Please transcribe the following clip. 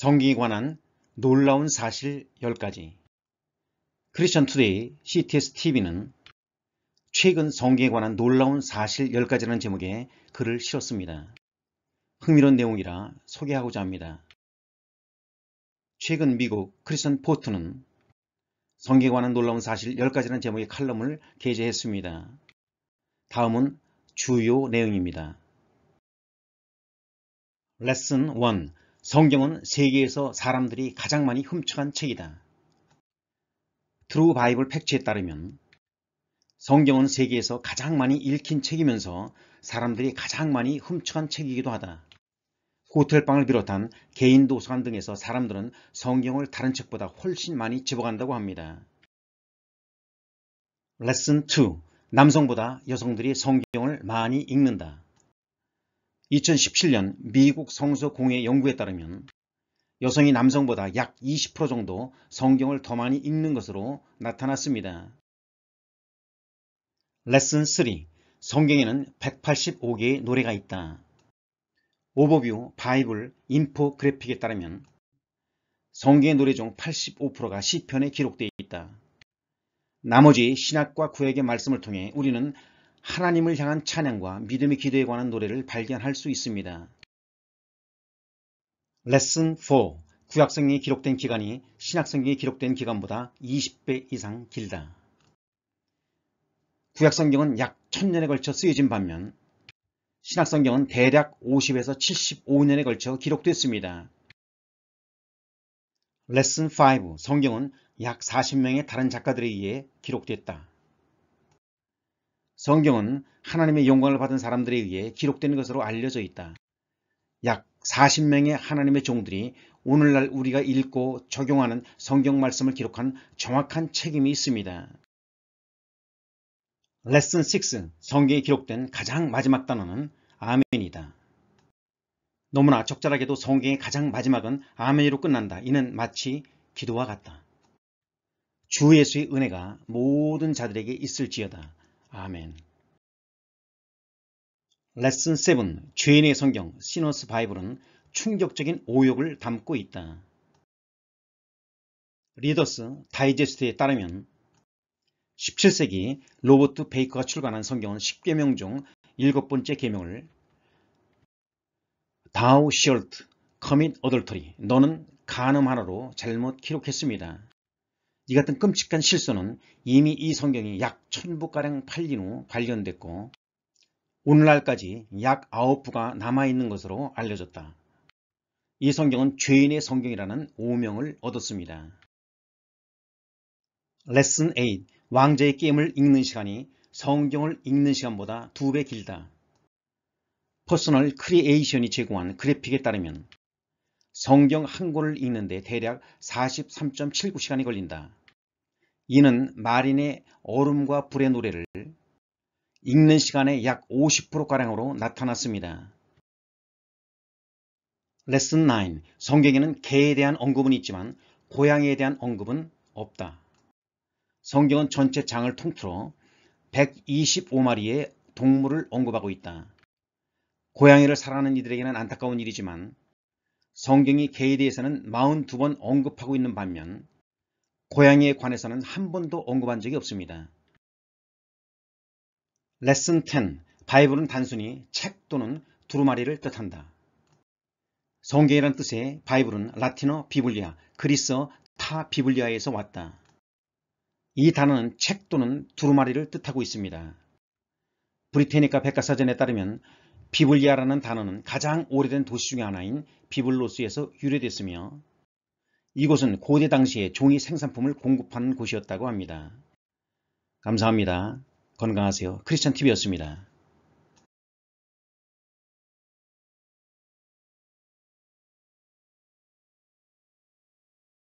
성경에 관한 놀라운 사실 10가지 크리스천 투데이 CTS TV는 최근 성경에 관한 놀라운 사실 10가지라는 제목의 글을 실었습니다. 흥미로운 내용이라 소개하고자 합니다. 최근 미국 크리스천 포트는 성경에 관한 놀라운 사실 10가지라는 제목의 칼럼을 게재했습니다. 다음은 주요 내용입니다. 레슨 1. 성경은 세계에서 사람들이 가장 많이 훔쳐간 책이다. 트루 바이블 팩트에 따르면 성경은 세계에서 가장 많이 읽힌 책이면서 사람들이 가장 많이 훔쳐간 책이기도 하다. 호텔방을 비롯한 개인 도서관 등에서 사람들은 성경을 다른 책보다 훨씬 많이 집어간다고 합니다. 레슨 2. 남성보다 여성들이 성경을 많이 읽는다. 2017년 미국 성서공예 연구에 따르면 여성이 남성보다 약 20% 정도 성경을 더 많이 읽는 것으로 나타났습니다. 레슨 3. 성경에는 185개의 노래가 있다. 오버뷰 바이블 인포그래픽에 따르면 성경의 노래 중 85%가 시편에 기록되어 있다. 나머지 신학과 구약의 말씀을 통해 우리는 하나님을 향한 찬양과 믿음의 기도에 관한 노래를 발견할 수 있습니다. 레슨 4. 구약성경에 기록된 기간이 신약성경에 기록된 기간보다 20배 이상 길다. 구약성경은 약 1000년에 걸쳐 쓰여진 반면 신약성경은 대략 50에서 75년에 걸쳐 기록됐습니다. 레슨 5. 성경은 약 40명의 다른 작가들에 의해 기록됐다. 성경은 하나님의 영광을 받은 사람들에 의해 기록된 것으로 알려져 있다. 약 40명의 하나님의 종들이 오늘날 우리가 읽고 적용하는 성경 말씀을 기록한 정확한 책임이 있습니다. 레슨 6. 성경에 기록된 가장 마지막 단어는 아멘이다. 너무나 적절하게도 성경의 가장 마지막은 아멘으로 끝난다. 이는 마치 기도와 같다. 주 예수의 은혜가 모든 자들에게 있을지어다. 아멘. 레슨 7. 죄인의 성경 시너스 바이블은 충격적인 오욕을 담고 있다. 리더스 다이제스트에 따르면 17세기 로버트 베이커가 출간한 성경은 10계명 중 일곱 번째 계명을 다우 시얼트 커밋 어덜터리 너는 간음 하나로 잘못 기록했습니다. 이 같은 끔찍한 실수는 이미 이 성경이 약1 0 0 0부가량 팔린 후 발견됐고 오늘날까지 약 9부가 남아있는 것으로 알려졌다. 이 성경은 죄인의 성경이라는 오명을 얻었습니다. 레슨 8 왕자의 게임을 읽는 시간이 성경을 읽는 시간보다 두 배 길다. 퍼스널 크리에이션이 제공한 그래픽에 따르면 성경 한 권을 읽는데 대략 43.79시간이 걸린다. 이는 마린의 얼음과 불의 노래를 읽는 시간의 약 50%가량으로 나타났습니다. 레슨 9. 성경에는 개에 대한 언급은 있지만 고양이에 대한 언급은 없다. 성경은 전체 장을 통틀어 125마리의 동물을 언급하고 있다. 고양이를 사랑하는 이들에게는 안타까운 일이지만 성경이 개에 대해서는 42번 언급하고 있는 반면 고양이에 관해서는 한 번도 언급한 적이 없습니다. 레슨 10. 바이블은 단순히 책 또는 두루마리를 뜻한다. 성경이란 뜻의 바이블은 라틴어 비블리아, 그리스어 타 비블리아에서 왔다. 이 단어는 책 또는 두루마리를 뜻하고 있습니다. 브리테니카 백과사전에 따르면 비블리아라는 단어는 가장 오래된 도시 중의 하나인 비블로스에서 유래됐으며 이곳은 고대 당시에 종이 생산품을 공급하는 곳이었다고 합니다. 감사합니다. 건강하세요. 크리스찬TV였습니다.